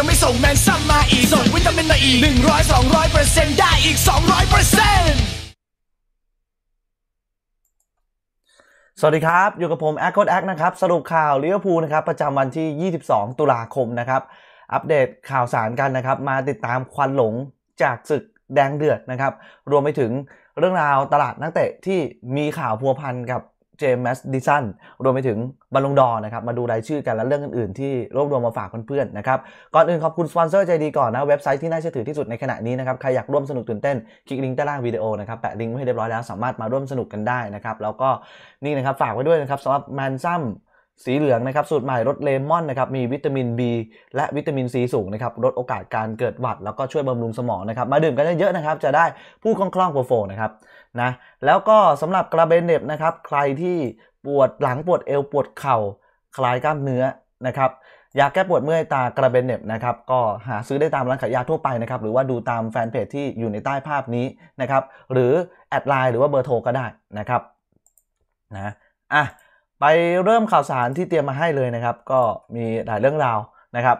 ยังไม่ส่งแมนซัมมาอีกส่งวิตามินมาอีก 100 200เปอร์เซ็นต์ได้อีก 200เปอร์เซ็นต์สวัสดีครับ อยู่กับผม แอคโคดแอคนะครับสรุปข่าวลิเวอร์พูลนะครับประจำวันที่ 22 ตุลาคมนะครับอัปเดตข่าวสารกันนะครับมาติดตามควันหลงจากศึกแดงเดือดนะครับรวมไปถึงเรื่องราวตลาดนักเตะ ที่มีข่าวพัวพันกับเจมส์ดิสันรวมไปถึงบอลลงดอนะครับมาดูรายชื่อกัน และเรื่องอื่นๆ ที่รวบรวมมาฝากเพื่อนๆนะครับก่อนอื่นขอบคุณสปอนเซอร์ใจดีก่อนนะเว็บไซต์ที่น่าเชื่อถือที่สุดในขณะนี้นะครับใครอยากร่วมสนุกตื่นเต้น คลิกลิงก์ใต้ล่างวิดีโอนะครับแปะลิงก์ไว้ให้เรียบร้อยแล้ว สามารถมาร่วมสนุกกันได้นะครับแล้วก็นี่นะครับฝากไว้ด้วยนะครับสำหรับแมนซัมสีเหลืองนะครับสูตรใหม่รสเลมอนนะครับมีวิตามิน B และวิตามินซีสูงนะครับลดโอกาสการเกิดหวัดแล้วก็ช่วยบำรุงสมองนะครับ มาดื่มกันเยอะๆนะครับ จะได้พูดคล่องคลโปรโฟนะครับนะแล้วก็สำหรับกระเบนเน็บนะครับใครที่ปวดหลังปวดเอวปวดเข่าคลายกล้ามเนื้อนะครับยาแก้ปวดเมื่อยตากระเบนเน็บนะครับก็หาซื้อได้ตามร้านขายยาทั่วไปนะครับหรือว่าดูตามแฟนเพจที่อยู่ในใต้ภาพนี้นะครับหรือแอดไลน์หรือว่าเบอร์โทรก็ได้นะครับนะอ่ะไปเริ่มข่าวสารที่เตรียมมาให้เลยนะครับ ก็มีหลายเรื่องราวนะครับ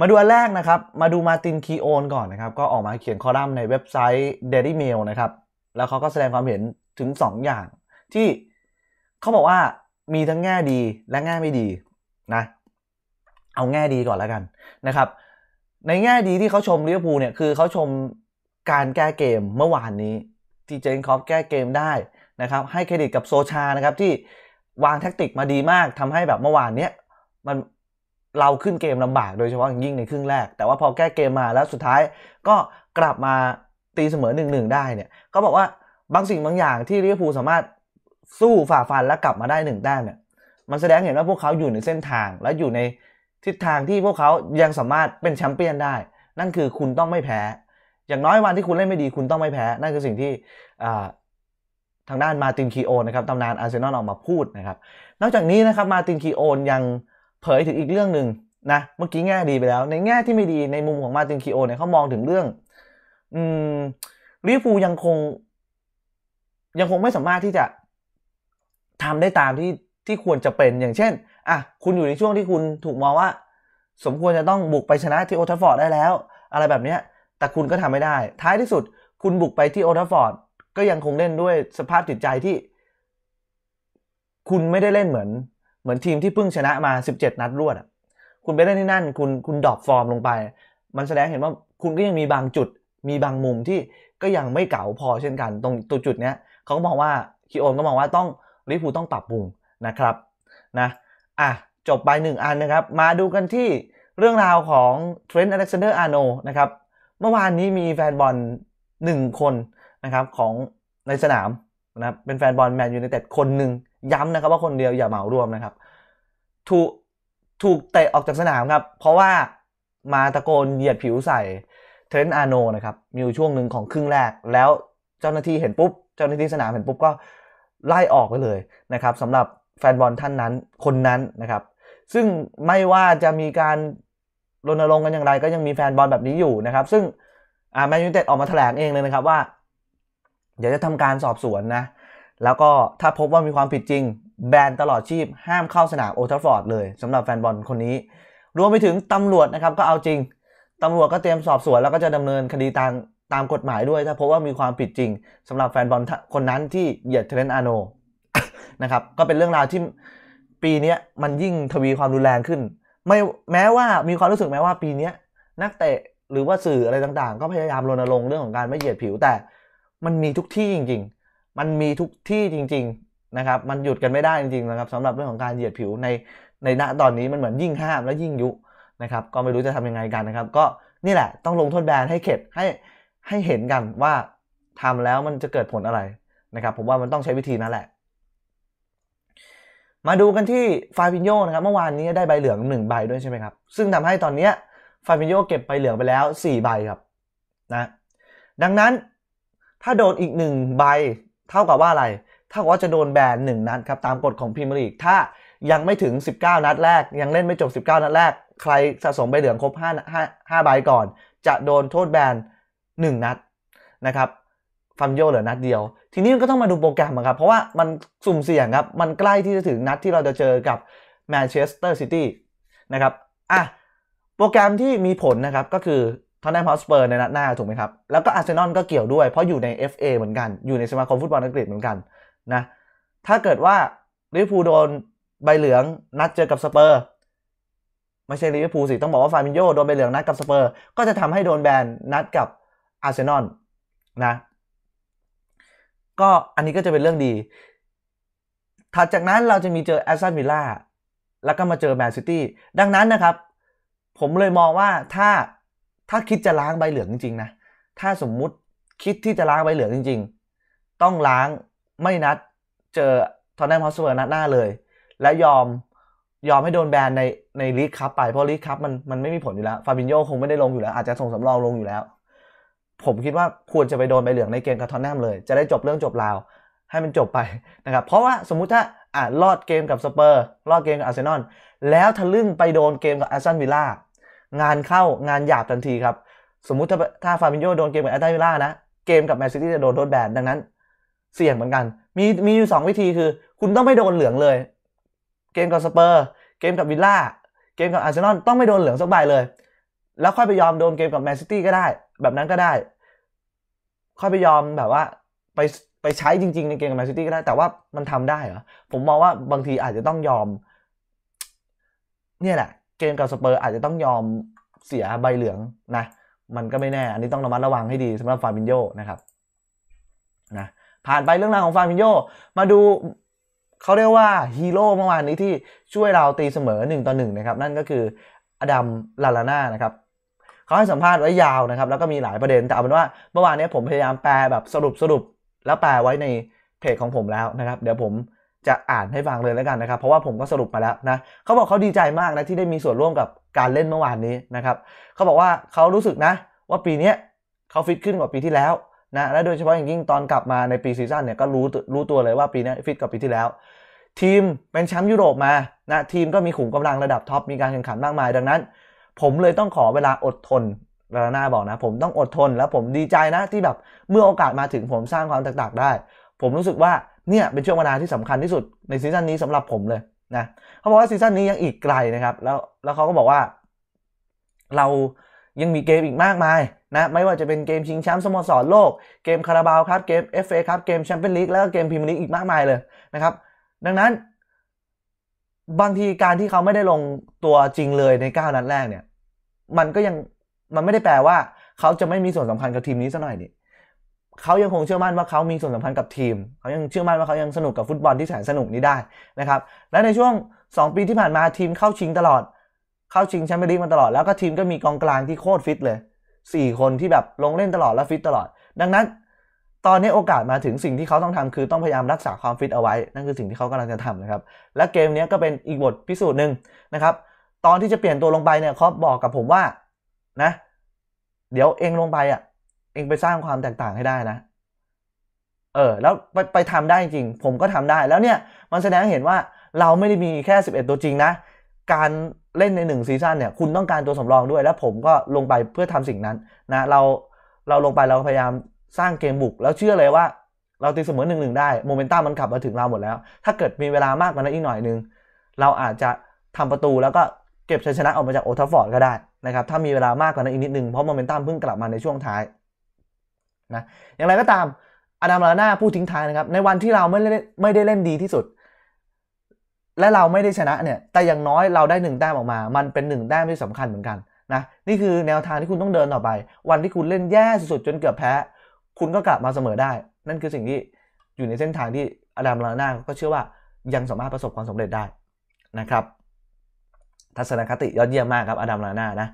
มาดูอันแรกนะครับ มาดูมาตินคีโอนก่อนนะครับ ก็ออกมาเขียนคอลัมน์ในเว็บไซต์ Daily Mail นะครับ แล้วเขาก็แสดงความเห็นถึง 2 อย่างที่เขาบอกว่ามีทั้งแง่ดีและแง่ไม่ดี นะ เอาแง่ดีก่อนแล้วกันนะครับ ในแง่ดีที่เขาชมลิเวอร์พูลเนี่ยคือเขาชมการแก้เกมเมื่อวานนี้ที่เจนคอฟแก้เกมได้นะครับให้เครดิตกับโซชา นะครับที่วางแท็กติกมาดีมากทำให้แบบเมื่อวานเนี้ย มันเราขึ้นเกมลำบากโดยเฉพาะยิ่งในครึ่งแรกแต่ว่าพอแก้เกมมาแล้วสุดท้ายก็กลับมาตีเสมอหนึ่งหนึ่งได้เนี่ยก็บอกว่าบางสิ่งบางอย่างที่ลิเวอร์พูลสามารถสู้ฝ่าฟันและกลับมาได้หนึ่งแต้มเนี่ยมันแสดงเห็นว่าพวกเขาอยู่ในเส้นทางและอยู่ในทิศทางที่พวกเขายังสามารถเป็นแชมเปี้ยนได้ นั่นคือคุณต้องไม่แพ้ อย่างน้อยวันที่คุณเล่นไม่ดีคุณต้องไม่แพ้นั่นคือสิ่งที่ทางด้านมาตินคีโอนนะครับตำนานอาร์เซนอลออกมาพูดนะครับ นอกจากนี้นะครับ มาตินคีโอนยังเผยถึงอีกเรื่องหนึ่งนะเมื่อกี้แง่ดีไปแล้ว ในแง่ที่ไม่ดีในมุมของมาตินคีโอนเนี่ยเขามองถึงเรื่อง อืมลิฟูยังคง ยังคงไม่สามารถที่จะทำได้ตามที่ที่ควรจะเป็นอย่างเช่น อ่ะ คุณอยู่ในช่วงที่คุณถูกมองว่า สมควรจะต้องบุกไปชนะที่โอทัฟฟอร์ดได้แล้ว อะไรแบบเนี้ย แต่คุณก็ทำไม่ได้ ท้ายที่สุดคุณบุกไปที่โอทัฟฟอร์ดก็ยังคงเล่นด้วยสภาพจิตใจที่ คุณไม่ได้เล่นเหมือน เหมือนทีมที่เพิ่งชนะมา 17 นัดรวดอ่ะคุณไปเล่นที่นั่น คุณคุณดรอปฟอร์มลงไป มันแสดงเห็นว่าคุณก็ยังมีบางจุด มีบางมุมที่ก็ยังไม่เก่าพอเช่นกัน ตรงตัวจุดเนี้ยเขาก็มองว่าคีโอนก็มองว่าต้องลิฟูต้องปรับปรุงนะครับนะอ่ะจบไปหนึ่งอันนะครับ มาดูกันที่เรื่องราวของเทรนด์อเล็กซานเดอร์ อาร์โนนะครับ เมื่อวานนี้มีแฟนบอลหนึ่งคนนะครับของในสนามนะครับเป็นแฟนบอลแมนยูในเต็ดคนหนึ่งย้ำนะครับว่าคนเดียวอย่าเหมารวมนะครับถูกถูกเตะออกจากสนามครับเพราะว่ามาตะโกนเหยียดผิวใส่เทรนต์อาโนนะครับมีอยู่ช่วงหนึ่งของครึ่งแรก แล้วเจ้าหน้าที่เห็นปุ๊บ เจ้าหน้าที่สนามเห็นปุ๊บก็ไล่ออกไปเลยนะครับสำหรับแฟนบอลท่านนั้นคนนั้นนะครับ ซึ่งไม่ว่าจะมีการรณรงค์กันอย่างไร ก็ยังมีแฟนบอลแบบนี้อยู่นะครับ ซึ่งแมนยูเต็ดออกมาแถลงเองเลยนะครับว่าเดี๋ยวจะทำการสอบสวนนะ แล้วก็ถ้าพบว่ามีความผิดจริง แบนตลอดชีพ ห้ามเข้าสนามโอทัฟฟอร์ดเลย สำหรับแฟนบอลคนนี้ รวมไปถึงตำรวจนะครับก็เอาจริง ตำรวจก็เตรียมสอบสวน แล้วก็จะดำเนินคดีตามตามกฎหมายด้วย ถ้าพบว่ามีความผิดจริง สำหรับแฟนบอลคนนั้นที่เหยียดเทรนอาโนนะครับก็เป็นเรื่องราวที่ปีนี้มันยิ่งทวีความรุนแรงขึ้นไม่แม้ว่ามีความรู้สึกแม้ว่าปีนี้นักเตะหรือว่าสื่ออะไรต่างๆ ก็พยายามรณรงค์เรื่องของการไม่เหยียดผิวแต่มันมีทุกที่จริงๆ มันมีทุกที่จริงๆนะครับ มันหยุดกันไม่ได้จริงๆ นะครับสำหรับเรื่องของการเหยียดผิวในในณตอนนี้มันเหมือนยิ่งห้ามและยิ่งยุนะครับก็ไม่รู้จะทำยังไงกันนะครับ ก็นี่แหละ ต้องลงโทษแบรนด์ให้เข็ดให้ให้เห็นกันว่าทำแล้วมันจะเกิดผลอะไรนะครับผมว่ามันต้องใช้วิธีนั่นแหละ มาดูกันที่ฟาบิโยนะครับเมื่อวานนี้ได้ใบเหลือง 1 ใบด้วยใช่ไหมครับ ซึ่งทำให้ตอนเนี้ฟาบิโยเก็บใบเหลืองไปแล้ว 4 ใบครับนะดังนั้นถ้าโดนอีกหนึ่งใบเท่ากับว่าอะไร เท่ากับว่าจะโดนแบนหนึ่งนัดครับ ตามกฎของพรีเมียร์ลีก ถ้ายังไม่ถึง 19 นัดแรกยังเล่นไม่จบ 19 นัดแรก ใครสะสมใบเหลืองครบ5 5 5ใบก่อน จะโดนโทษแบน1 นัดนะครับฟัมโยเหลือนัดเดียว ทีนี้ก็ต้องมาดูโปรแกรมครับเพราะว่ามันสุ่มเสี่ยงครับมันใกล้ที่จะถึงนัดที่เราจะเจอกับแมนเชสเตอร์ซิตี้นะครับอ่ะโปรแกรมที่มีผลนะครับก็คือท็อตแนมฮอสเปอร์ในนัดหน้าถูกไหมครับ แล้วก็อาร์เซนอลก็เกี่ยวด้วย เพราะอยู่ใน FA เหมือนกัน อยู่ในสมาคมฟุตบอลอังกฤษเหมือนกันนะ ถ้าเกิดว่าลิเวอร์พูลโดนใบเหลืองนัดเจอกับสเปอร์ ไม่ใช่ลิเวอร์พูลสิ ต้องบอกว่าฟาบินโยโดนใบเหลืองนัดกับสเปอร์ ก็จะทำให้โดนแบนนัดกับอาร์เซนอลนะ ก็อันนี้ก็จะเป็นเรื่องดี ถัดจากนั้นเราจะมีเจอแอสตันวิลล่าแล้วก็มาเจอแมนซิตี้ดังนั้นนะครับ ผมเลยมองว่าถ้าถ้าคิดจะล้างใบเหลืองจริงๆนะ ถ้าสมมุติคิดที่จะล้างใบเหลืองจริงๆ ต้องล้างไม่นัดเจอทอนแนมฮอสเวอร์นัดหน้าเลย และยอมยอมให้โดนแบนในในลีกคัพไปเพราะลีกคัพมันมันไม่มีผลอยู่แล้วฟาบินโยคงไม่ได้ลงอยู่แล้วอาจจะส่งสำรองลงอยู่แล้ว ผมคิดว่าควรจะไปโดนใบเหลืองในเกมกับทอนแนมเลยจะได้จบเรื่องจบราวให้มันจบไปนะครับเพราะว่าสมมุติถ้าอ่ารอดเกมกับสเปอร์รอดเกมกับอาร์เซนอลแล้วทะลึ่งไปโดนเกมกับแอสตันวิลล่างานเข้างานหยาบทันทีครับ สมมุติถ้าถ้าฟาบินโยโดนเกมกับแอตเลติล่านะ เกมกับแมนซิตี้จะโดนโดนแบนดังนั้น เสี่ยงเหมือนกัน มีมีอยู่สองวิธีคือ คุณต้องไม่โดนเหลืองเลย เกมกับสเปอร์เกมกับวิลล่าเกมกับอาร์เซนอลต้องไม่โดนเหลืองสักใบเลย แล้วค่อยไปยอมโดนเกมกับแมนซิตี้ก็ได้ แบบนั้นก็ได้ ค่อยไปยอมแบบว่า ไปไปใช้จริง ๆ ในเกมกับแมนซิตี้ก็ได้แต่ว่ามันทำได้เหรอผมมองว่าบางทีอาจจะต้องยอม เนี่ยแหละเกมกับสเปอร์อาจจะต้องยอมเสียใบเหลืองนะ มันก็ไม่แน่ อันนี้ต้องระมัดระวังให้ดีสำหรับฟาบินโยนะครับนะ ผ่านไปเรื่องราวของฟาบินโยมาดูเขาเรียกว่าฮีโร่เมื่อวานนี้ที่ช่วยเราตีเสมอ1ต่อ1นะครับนั่นก็คืออดัมลาลาน่านะครับเขาให้สัมภาษณ์ไว้ยาวนะครับแล้วก็มีหลายประเด็น แต่เอาเป็นว่าเมื่อวานนี้ผมพยายามแปลแบบสรุปสรุปแล้วแปลไว้ในเพจของผมแล้วนะครับ เดี๋ยวผมจะอ่านให้ฟังเลยแล้วกันนะครับ เพราะว่าผมก็สรุปมาแล้วนะเขาบอกเขาดีใจมากนะ ที่ได้มีส่วนร่วมกับการเล่นเมื่อวานนี้นะครับเขาบอกว่าเขารู้สึกนะ ว่าปีนี้เขาฟิตขึ้นกว่าปีที่แล้วนะและโดยเฉพาะอย่างยิ่งตอนกลับมาในปีซีซั่นเนี่ยก็รู้รู้ตัวเลยว่าปีนี้ฟิตกว่าปีที่แล้ว ทีมเป็นแชมป์ยุโรปมานะทีมก็มีขุมกำลังระดับท็อปมีการแข่งขันมากมายดังนั้น ผมเลยต้องขอเวลาอดทนลาลาน่าบอกนะ ผมต้องอดทนแล้วผมดีใจนะที่แบบเมื่อโอกาสมาถึงผมสร้างความแตกต่างได้ ผมรู้สึกว่าเนี่ยเป็นช่วงเวลาที่สำคัญที่สุดในซีซั่นนี้สำหรับผมเลยนะเขาบอกว่าซีซั่นนี้ยังอีกไกลนะครับแล้วแล้วเขาก็บอกว่า เรายังมีเกมอีกมากมายนะ ไม่ว่าจะเป็นเกมชิงแชมป์สโมสรโลกเกมคาราบาวครับเกม FA ครับเกมแชมเปี้ยนลีกแล้วก็เกมพรีเมียร์ลีกอีกมากมายเลยนะครับ ดังนั้น บางทีการที่เขาไม่ได้ลงตัวจริงเลยใน 9 นัดแรกเนี่ย มันก็ยังมันไม่ได้แปลว่าเขาจะไม่มีส่วนสำคัญกับทีมนี้ซะหน่อยนี่เขายังคงเชื่อมั่นว่าเขามีส่วนสำคัญกับทีม เขายังเชื่อมั่นว่า เขายังสนุกกับฟุตบอลที่แสนสนุกนี้ได้นะครับ และในช่วง 2 ปีที่ผ่านมาทีมเข้าชิงตลอด เข้าชิงแชมเปี้ยนลีกมาตลอด แล้วก็ทีมก็มีกองกลางที่โคตรฟิตเลย4 คนที่แบบลงเล่นตลอดและฟิตตลอด ดังนั้นตอนนี้โอกาสมาถึงสิ่งที่เขาต้องทำคือต้องพยายามรักษาความฟิตเอาไว้ นั่นคือสิ่งที่เขากำลังจะทำนะครับ และเกมนี้ก็เป็นอีกบทพิสูจน์หนึ่งนะครับ ตอนที่จะเปลี่ยนตัวลงไปเนี่ยคอาบอกกับผมว่านะ เดี๋ยวเองลงไปอะ่ะองไปสร้างความแตกต่างให้ได้นะ เออ แล้วไปไปทำได้จริง ผมก็ทำได้ แล้วเนี่ย มันแสดงเห็นว่าเราไม่ได้มีแค่ 11 ตัวจริงนะ การเล่นใน1ซีซั่นเนี่ย คุณต้องการตัวสำรองด้วย แล้วผมก็ลงไปเพื่อทำสิ่งนั้นนะ เรา เราลงไปเราพยายามสร้างเกมบุก แล้วเชื่อเลยว่าเราตีเสมอหนึ่งหนึ่งได้โมเมนตัมมันขับมาถึงเราหมดแล้ว ถ้าเกิดมีเวลามากกว่านั้นอีกหน่อยนึง เราอาจจะทำประตูแล้วก็เก็บชัยชนะออกมาจากโอทัฟฟอร์ดก็ได้นะครับ ถ้ามีเวลามากกว่านั้นอีกนิดนึง เพราะโมเมนตัมเพิ่งกลับมาในช่วงท้ายนะอย่างไรก็ตาม อดัม ลาน่าพูดทิ้งท้ายนะครับ ในวันที่เราไม่ได้ไม่ได้เล่นดีที่สุด และเราไม่ได้ชนะเนี่ย แต่อย่างน้อยเราได้หนึ่งแต้มออกมา มันเป็นหนึ่งแต้มที่สำคัญเหมือนกันนะ นี่คือแนวทางที่คุณต้องเดินต่อไป วันที่คุณเล่นแย่สุดๆจนเกือบแพ้ คุณก็กลับมาเสมอได้ นั่นคือสิ่งที่อยู่ในเส้นทางที่อดัม ลาน่าก็เชื่อว่ายังสามารถประสบความสำเร็จได้นะครับ ทัศนคติ ยอดเยี่ยมมากครับ อดัม ลาน่านะ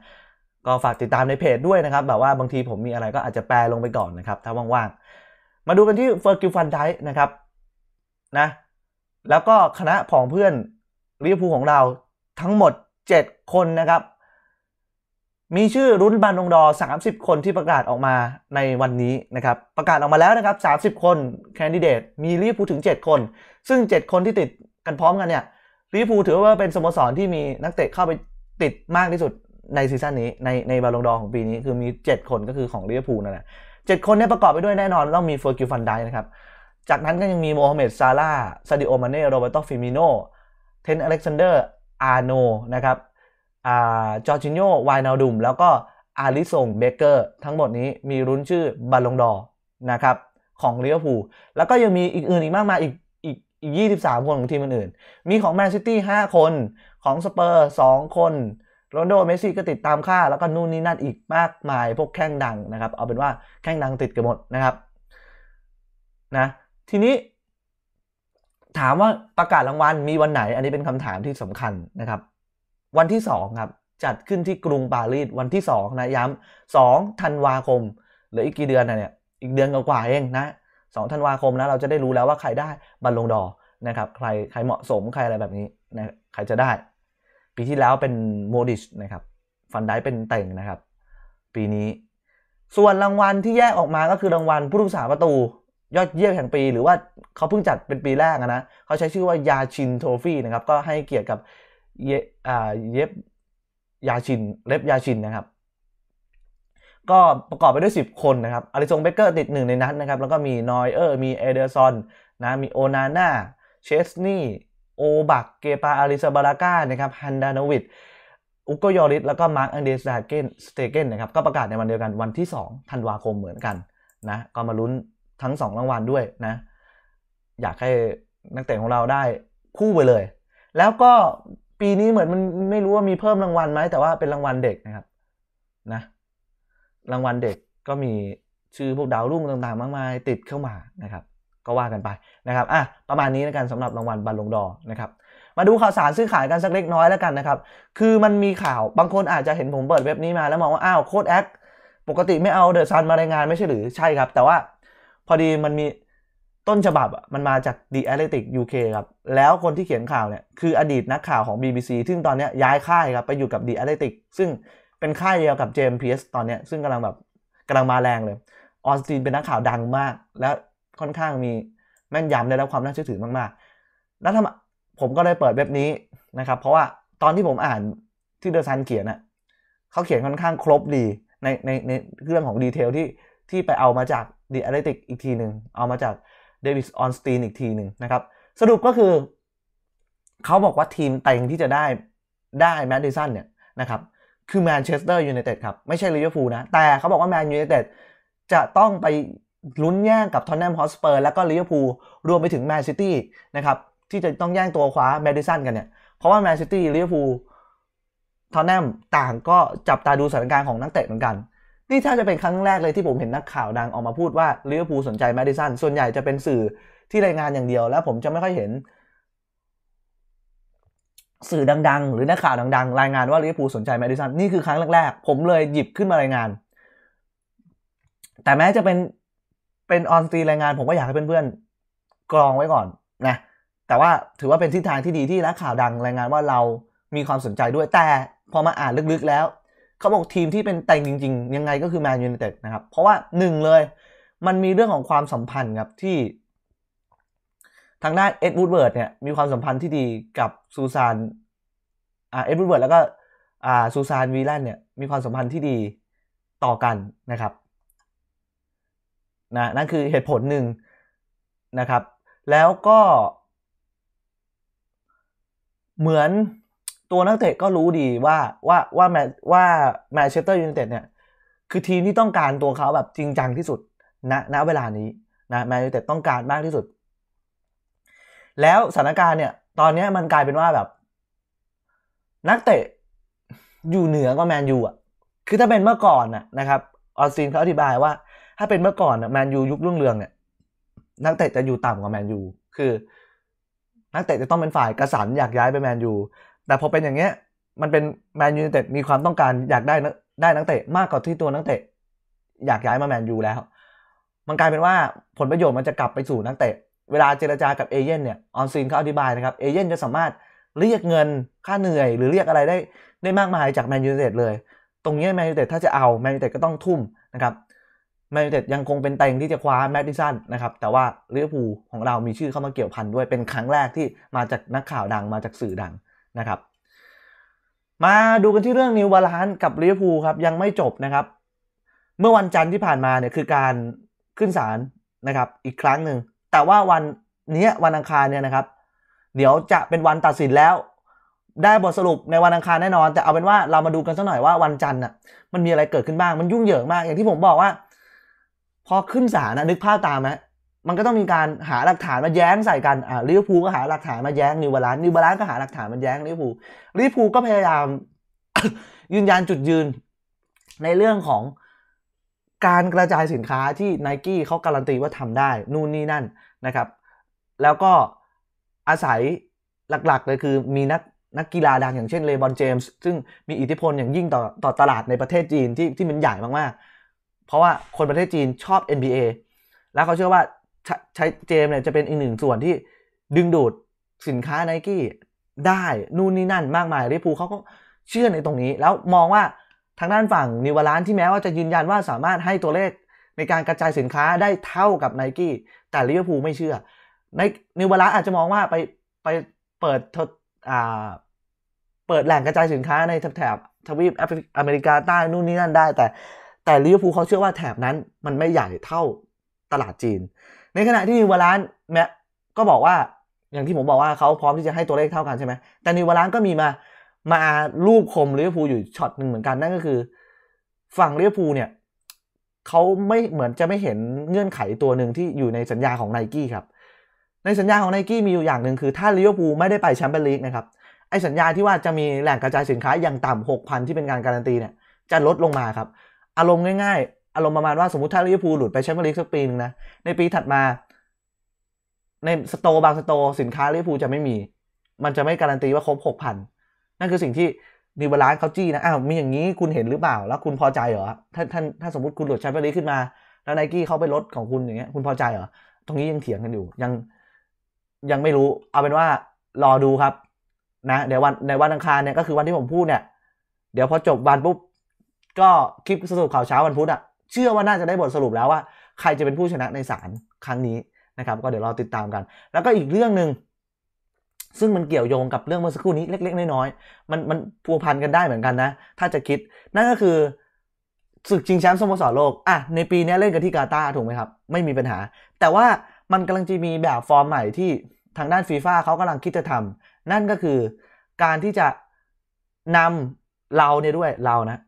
ก็ฝากติดตามในเพจด้วยนะครับ แบบว่าบางทีผมมีอะไรก็อาจจะแปลลงไปก่อนนะครับ ถ้าว่างๆมาดูกันที่เฟอร์กิวฟันไดนะครับนะแล้วก็คณะผองเพื่อนลิเวอร์พูลของเราทั้งหมด 7 คนนะครับ มีชื่อรุ่นบันองดอ 30 คนที่ประกาศออกมาในวันนี้นะครับ ประกาศออกมาแล้วนะครับ 30 คนคันดิเดตมีลิเวอร์พูลถึง 7 คน ซึ่ง 7 คนที่ติดกันพร้อมกันเนี่ยลิเวอร์พูลถือว่าเป็นสโมสรที่มีนักเตะเข้าไปติดมากที่สุดในซีซั่นนี้ในในบาลงดอของปีนี้คือมี 7 คนก็คือของลิเวอร์พูลนั่นแหละเจ็ดคนเนี่ยประกอบไปด้วยแน่นอนต้องมีเฟอร์กิวฟันไดนะครับ จากนั้นก็ยังมีโมฮัมเหม็ดซาร่าซาดิโอมาเน่โรเบรโตฟิมิโนเทนอเล็กซานเดอร์อาโนนะครับอ่าจอร์จิโไวายนาดุมแล้วก็อาริสงเบเกอร์ทั้งหมดนี้มีรุ่นชื่อบาลงดอนะครับของลิเวอร์พูลแล้วก็ยังมีอีกอื่นอีกมากมายอีกอีกอีกามคนของทีมอื่น มีของแมนซิตี้ห้าคนของสเปอร์สองคนโรนโดเมสซี่ก็ติดตามค่า แล้วก็นู่นนี่นั่นอีกมากมาย พวกแข้งดังนะครับ เอาเป็นว่าแข้งดังติดกันหมดนะครับนะทีนี้ ถามว่าประกาศรางวัลมีวันไหน อันนี้เป็นคำถามที่สำคัญนะครับ วันที่2ครับจัดขึ้นที่กรุงปารีสวันที่2นะย้ำสองธันวาคม หรืออีกกี่เดือนนะเนี่ยอีกเดือนกว่าเองนะสองธันวาคมนะเราจะได้รู้แล้วว่าใครได้บอลลงดอนะครับใครใครเหมาะสมใครอะไรแบบนี้นะใครจะได้ปีที่แล้วเป็นโมดิชนะครับ ฟันได้เป็นเต่งนะครับ ปีนี้ ส่วนรางวัลที่แยกออกมาก็คือรางวัลผู้รักษาประตู ยอดเยี่ยมแห่งปี หรือว่าเขาเพิ่งจัดเป็นปีแรกนะ เขาใช้ชื่อว่ายาชินโทฟี่นะครับ ก็ให้เกียรติกับ เยเย็บยาชินเล็บยาชินนะครับ ก็ประกอบไปด้วย 10 คนนะครับอาริซงเบเกอร์ติดหนึ่งในนั้นนะครับแล้วก็มีนอยเออร์มีเอเดอร์ซอนนะมีโอนาน่าเชสนี่โอบัก เกปาอาริซาบาราก้านะครับ ฮันดานวิดอุกโยริส แล้วก็มาร์กอันเดสดาเกน สเตเกน นะครับ ก็ประกาศในวันเดียวกันวันที่2ธันวาคมเหมือนกัน นะ ก็มาลุ้นทั้ง 2 รางวัลด้วยนะ อยากให้นักเตะของเราได้คู่ไปเลย แล้วก็ปีนี้เหมือนมันไม่รู้ว่ามีเพิ่มรางวัลไหม แต่ว่าเป็นรางวัลเด็กนะครับ นะ รางวัลเด็กก็มีชื่อพวกดาวรุ่งต่างๆ มากมาย ติดเข้ามานะครับก็ว่ากันไปนะครับ อ่ะ ประมาณนี้แล้วกันสำหรับรางวัลบอลลงดอนะครับ มาดูข่าวสารซื้อขายกันสักเล็กน้อยแล้วกันนะครับ คือมันมีข่าว บางคนอาจจะเห็นผมเปิดเว็บนี้มาแล้วมองว่า อ้าว โค้ดแอค ปกติไม่เอาเดอะซันมารายงานไม่ใช่หรือ ใช่ครับ แต่ว่าพอดีมันมีต้นฉบับอ่ะ มันมาจาก The Athletic UK ครับ แล้วคนที่เขียนข่าวเนี่ย คืออดีตนักข่าวของ BBC ซึ่งตอนนี้ย้ายค่ายครับไปอยู่กับ The Athletic ซึ่งเป็นค่ายเดียวกับ JMPS ตอนนี้ ซึ่งกำลังแบบกำลังมาแรงเลย ออสตินเป็นนักข่าวดังมากแล้วค่อนข้างมีแม่นยำได้รับความน่าเชื่อถือมากๆ แล้วทำผมก็เลยเปิดเว็บนี้นะครับ เพราะว่าตอนที่ผมอ่านที่เดอะซันเขียนน่ะเขาเขียนค่อนข้างครบดีในในในเรื่องของดีเทลที่ที่ไปเอามาจากดีะอเลติกอีกทีหนึ่ง เอามาจากเดวิดออนสตีนอีกทีหนึ่งนะครับ สรุปก็คือ เขาบอกว่าทีมเต็งที่จะได้ได้แมดดิสันเนี่ยนะครับ คือแมนเชสเตอร์ยูไนเต็ดครับไม่ใช่ลิเวอร์พูลนะแต่เขาบอกว่าแมนยูไนเต็ดจะต้องไปลุ้นแย่งกับทอนแนมฮอสเปอร์ แล้วก็ลิเวอร์พูลรวมไปถึงแมนซิตี้นะครับที่จะต้องแย่งตัวคว้าแมดิสันกันเนี่ย เพราะว่าแมนซิตี้ลิเวอร์พูลทอนแนมต่างก็จับตาดูสถานการณ์ของนักเตะเหมือนกัน นี่ถ้าจะเป็นครั้งแรกเลยที่ผมเห็นนักข่าวดังออกมาพูดว่าลิเวอร์พูลสนใจแมดิสันส่วนใหญ่จะเป็นสื่อที่รายงานอย่างเดียว แล้วผมจะไม่ค่อยเห็นสื่อดัง ๆ หรือนักข่าวดัง ๆรายงานว่าลิเวอร์พูลสนใจแมดิสันนี่คือครั้งแรกๆผมเลยหยิบขึ้นมารายงาน แต่แม้จะเป็นเป็นออนสตรีรายงานผมก็อยากให้เพื่อนๆกรองไว้ก่อนนะ แต่ว่าถือว่าเป็นทิศทางที่ดีที่นักข่าวดังรายงานว่าเรามีความสนใจด้วยแต่ พอมาอ่านลึกๆแล้วเขาบอกทีมที่เป็นแต่งจริงๆ ยังไงก็คือแมนยูไนเต็ดนะครับ เพราะว่าหนึ่งเลย มันมีเรื่องของความสัมพันธ์ครับที่ทางด้านเอ็ดวูดเวิร์ดเนี่ยมีความสัมพันธ์ที่ดีกับซูซานอ่าเอ็ดวูดเวิร์ดแล้วก็อ่าซูซานวีแลนเนี่ยมีความสัมพันธ์ที่ดีต่อกันนะครับนะนั่นคือเหตุผลหนึ่งนะครับ แล้วก็ เหมือนตัวนักเตะก็รู้ดีว่าว่าว่าแมว่าแมนเชสเตอร์ยูไนเต็ดเนี่ย คือทีมที่ต้องการตัวเขาแบบจริงจังที่สุดณณเวลานี้นะแมนยูไนเต็ดต้องการมากที่สุด แล้วสถานการณ์เนี่ย ตอนนี้มันกลายเป็นว่าแบบ นักเตะอยู่เหนือก็แมนยูอ่ะคือถ้าเป็นเมื่อก่อนนะครับ ออสซินเขาอธิบายว่าถ้าเป็นเมื่อก่อนแมนยู ยุครุ่งเรืองเนี่ยนักเตะจะอยู่ต่ำกว่าแมนยูคือ นักเตะจะต้องเป็นฝ่ายกระสันอยากย้ายไปแมนยูแต่พอเป็นอย่างเงี้ยมันเป็นแมนยูเต็ดมีความต้องการอยากได้ได้นักเตะมากกว่าที่ตัวนักเตะอยากย้ายมาแมนยูแล้วมันกลายเป็นว่าผลประโยชน์มันจะกลับไปสู่ นักเตะเวลาเจรจากับเอเย่นเนี่ยออนซีนเขาอธิบายนะครับเอเย่นจะสามารถเรียกเงินค่าเหนื่อย หรือเรียกอะไรได้ได้มากมายจากแมนยูเต็ดเลย ตรงนี้แมนยูเต็ดถ้าจะเอาแมนยูเต็ดก็ต้องทุ่มนะครับแมนยูเต็ดยังคงเป็นแต่งที่จะคว้าแมดดิสันนะครับแต่ว่าลิเวอร์พูลของเรา มีชื่อเข้ามาเกี่ยวพันด้วยเป็นครั้งแรกที่มาจากนักข่าวดังมาจากสื่อดังนะครับ มาดูกันที่เรื่องนิวบาลานกับลิเวอร์พูลครับยังไม่จบนะครับ เมื่อวันจันทร์ที่ผ่านมาเนี่ยคือการขึ้นศาลนะครับอีกครั้งหนึ่ง แต่ว่าวันนี้วันอังคารเนี่ยนะครับ เดี๋ยวจะเป็นวันตัดสินแล้ว ได้บทสรุปในวันอังคารแน่นอน แต่เอาเป็นว่าเรามาดูกันสักหน่อยว่าวันจันทร์น่ะมันมีอะไรเกิดขึ้นบ้างมันยุ่งเหยิงมากอย่างที่ผมบอกว่าพอขึ้นศาลนะนึกภาพตามไหมมันก็ต้องมีการหาหลักฐานมาแย้งใส่กัน อ่าลิเวอร์พูลก็หาหลักฐานมาแย้งนิวบาลานนิวบาลานก็หาหลักฐานมาแย้งลิเวอร์พูลลิเวอร์พูลก็พยายามยืนยันจุดยืนในเรื่องของการกระจายสินค้าที่ไนกี้เขาการันตีว่าทำได้ นู่นนี่นั่นนะครับ แล้วก็อาศัยหลักๆเลยคือ มีนักนักกีฬาดังอย่างเช่นเลบอนเจมส์ซึ่งมีอิทธิพลอย่างยิ่งต่อต่อตลาดในประเทศจีนที่ที่มันใหญ่มากๆเพราะว่าคนประเทศจีนชอบ NBA แล้วเขาเชื่อว่าใช้เจมเนี่ยจะเป็นอีกหนึ่งส่วนที่ดึงดูดสินค้าไนกี้ได้นู่นนี่นั่นมากมายลิพูเขาก็เชื่อในตรงนี้ แล้วมองว่าทางด้านฝั่งนิวบาลานที่แม้ว่าจะยืนยันว่าสามารถให้ตัวเลขในการกระจายสินค้าได้เท่ากับไนกี้แต่ลิเวอร์พูลไม่เชื่อ ในนิวบาลานอาจจะมองว่าไปไปเปิดทอ่าเปิดแหล่งกระจายสินค้าในแถบทวีปแอฟริกาใต้นู่นนี่นั่นได้แต่แต่ลิเวอร์พูลเขาเชื่อว่าแถบนั้นมันไม่ใหญ่เท่าตลาดจีน ในขณะที่นิวบาลานซ์แมก็บอกว่าอย่างที่ผมบอกว่าเขาพร้อมที่จะให้ตัวเลขเท่ากันใช่ไหมแต่นิวบาลานซ์ก็มีมามารูปคมลิเวอร์พูลอยู่ช็อตหนึ่งเหมือนกันนั่นก็คือฝั่งลิเวอร์พูลเนี่ยเขาไม่เหมือนจะไม่เห็นเงื่อนไขตัวหนึ่งที่อยู่ในสัญญาของไนกี้ครับในสัญญาของไนกี้มีอยู่อย่างหนึ่งคือถ้าลิเวอร์พูลไม่ได้ไปแชมเปี้ยนลีกนะครับไอสัญญาที่ว่าจะมีแหล่งกระจายสินค้าอย่างต่ำหกพันที่เป็นการการันตีเนี่ย จะลดลงมาครับอารมณ์ง่ายๆ อารมณ์ประมาณว่าสมมติถ้าลิเวอร์พูลหลุดไปแชมเปี้ยนลีกสักปีหนึ่งนะในปีถัดมา ในสโตบางสโตสินค้าลิเวอร์พูลจะไม่มี มันจะไม่การันตีว่าครบหกพันนั่นคือสิ่งที่นิวบาลานเขาจี้นะอ้าวมีอย่างนี้คุณเห็นหรือเปล่า แล้ว คุณพอใจเหรอ ถ้าท่านถ้าสมมติคุณหลุดแชมเปี้ยนลีกขึ้นมา แล้วไนกี้เขาไปลดของคุณอย่างเงี้ย คุณพอใจเหรอตรงนี้ยังเถียงกันอยู่ยังยังไม่รู้ เอาเป็นว่า รอดูครับ นะ เดี๋ยววันในวันอังคารเนี่ยก็คือวันที่ผมพูดเนี่ย เดี๋ยวพอจบวันปุ๊บก็คลิปสรุปข่าวเช้าวันพุธอ่ะเชื่อว่าน่าจะได้บทสรุปแล้วว่าใครจะเป็นผู้ชนะในศาลครั้งนี้นะครับ ก็เดี๋ยวรอติดตามกัน แล้วก็อีกเรื่องหนึ่งซึ่งมันเกี่ยวโยงกับเรื่องเมื่อสักครู่นี้เล็กๆน้อยๆ มันมันพัวพันกันได้เหมือนกันนะ ถ้าจะคิดนั่นก็คือศึกชิงแชมป์สโมสรโลกอ่ะในปีนี้เล่นกันที่กาตาถูกไหมครับ ไม่มีปัญหา แต่ว่ามันกำลังจะมีแบบฟอร์มใหม่ที่ทางด้านฟีฟ่าเขากำลังคิดจะทำนั่นก็คือการที่จะนำเราเนี่ยด้วยเรานะ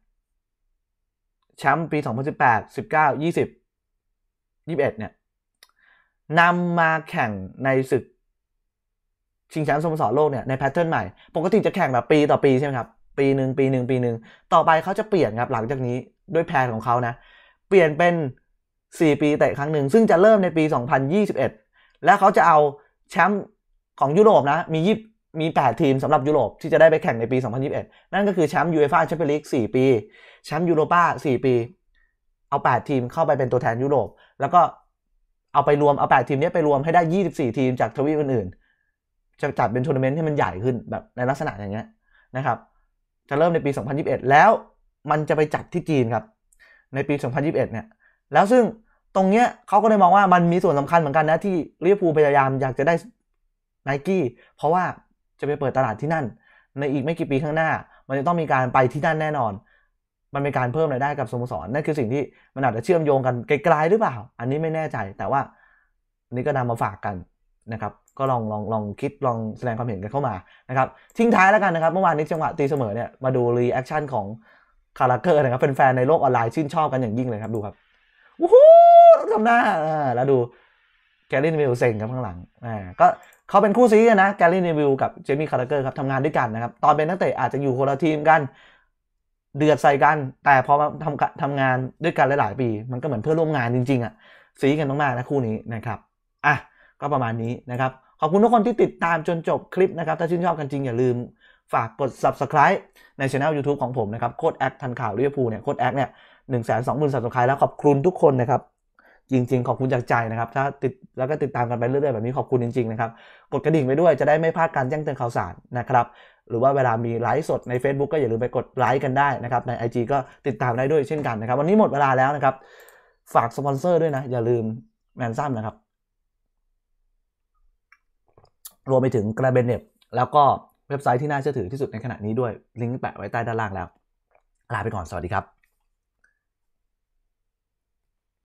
แชมป์ปี 2018 19 20 21เนี่ยนำมาแข่งในศึก ชิงแชมป์สโมสรโลกเนี่ยในแพทเทิร์นใหม่ ปกติจะแข่งแบบปีต่อปีใช่ไหมครับ ปีหนึ่งปีหนึ่งปีหนึ่งต่อไปเขาจะเปลี่ยนครับหลังจากนี้ด้วยแพนของเขานะเปลี่ยนเป็น 4 ปีเตะครั้งหนึ่ง ซึ่งจะเริ่มในปี 2021 และเขาจะเอาแชมป์ของยุโรปนะมีมี8ทีมสำหรับยุโรปที่จะได้ไปแข่งในปี 2021 นั่นก็คือแชมป์ยูเอฟ่าแชมเปี้ยนลีก4ปี แชมป์ยูโรป้า4ปี เอา 8 ทีมเข้าไปเป็นตัวแทนยุโรป แล้วก็เอาไปรวม เอา 8 ทีมนี้ไปรวมให้ได้ 24 ทีมจากทวีปอื่น ๆ จะจัดเป็นทัวร์นาเมนต์ให้มันใหญ่ขึ้นแบบในลักษณะอย่างเงี้ยนะครับ จะเริ่มในปี 2021 แล้วมันจะไปจัดที่จีนครับ ในปี 2021 เนี่ย แล้วซึ่งตรงเนี้ยเขาก็เลยมองว่ามันมีส่วนสำคัญเหมือนกันนะที่ลิเวอร์พูลพยายามอยากจะได้ไนกี้เพราะว่าจะไปเปิดตลาดที่นั่น ในอีกไม่กี่ปีข้างหน้า มันจะต้องมีการไปที่นั่นแน่นอน มันเป็นการเพิ่มรายได้กับสโมสรนั่นคือสิ่งที่มันอาจจะเชื่อมโยงกันไกลๆหรือเปล่า อันนี้ไม่แน่ใจ แต่ว่านี่ก็นำมาฝากกันนะครับ ก็ลองลองลองคิดลองแสดงความเห็นกันเข้ามานะครับทิ้งท้ายแล้วกันนะครับเมื่อวานนี้จังหวะตีเสมอเนี่ยมาดูรีแอคชั่นของคาราเกอร์นะครับแฟนๆในโลกออนไลน์ชื่นชอบกันอย่างยิ่งเลยครับดูครับวู้ฮู้ทำหน้าแล้วดูแกลินวิลเซงครับข้างหลังอ่าก็เขาเป็นคู่ซีกันนะแกลลี่เนวิลกับเจมี่คาร์เกอร์ครับทำงานด้วยกันนะครับ ตอนเป็นนักเตะอาจจะอยู่คนละทีมกันเดือดใส่กัน แต่พอมาทำทำงานด้วยกันหลาย ๆ ปี มันก็เหมือนเพื่อนร่วมงานจริงๆอะ่ะซีกันมากๆนะคู่นี้นะครับอ่ะก็ประมาณนี้นะครับ ขอบคุณทุกคนที่ติดตามจนจบคลิปนะครับ ถ้าชื่นชอบกันจริงอย่าลืม ฝากกด subscribe ในช anel YouTube ของผมนะครับโคดแอคทันข่าวเวีร์พูเนี่ยโคดแอคเนี่ยหนึ่งแสนสองหมื่นสับสไครต์แล้วขอบคุณทุกคนนะครับจริงๆขอบคุณจากใจนะครับ ถ้าติดแล้วก็ติดตามกันไปเรื่อยๆ แบบนี้ขอบคุณจริงๆนะครับกดกระดิ่งไปด้วยจะได้ไม่พลาดการแจ้งเตือนข่าวสารนะครับ หรือว่าเวลามีไลฟ์สดใน Facebook ก็อย่าลืมไปกดไลค์กันได้นะครับใน IG ก็ติดตามได้ด้วยเช่นกันนะครับ วันนี้หมดเวลาแล้วนะครับ ฝากสปอนเซอร์ด้วยนะ อย่าลืมแมนซัมนะครับ รวมไปถึงกระเบนเน็บแล้วก็เว็บไซต์ที่น่าเชื่อถือที่สุดในขณะนี้ด้วยลิงก์แปะไว้ใต้ด้านล่างแล้ว ลาไปก่อนสวัสดีครับ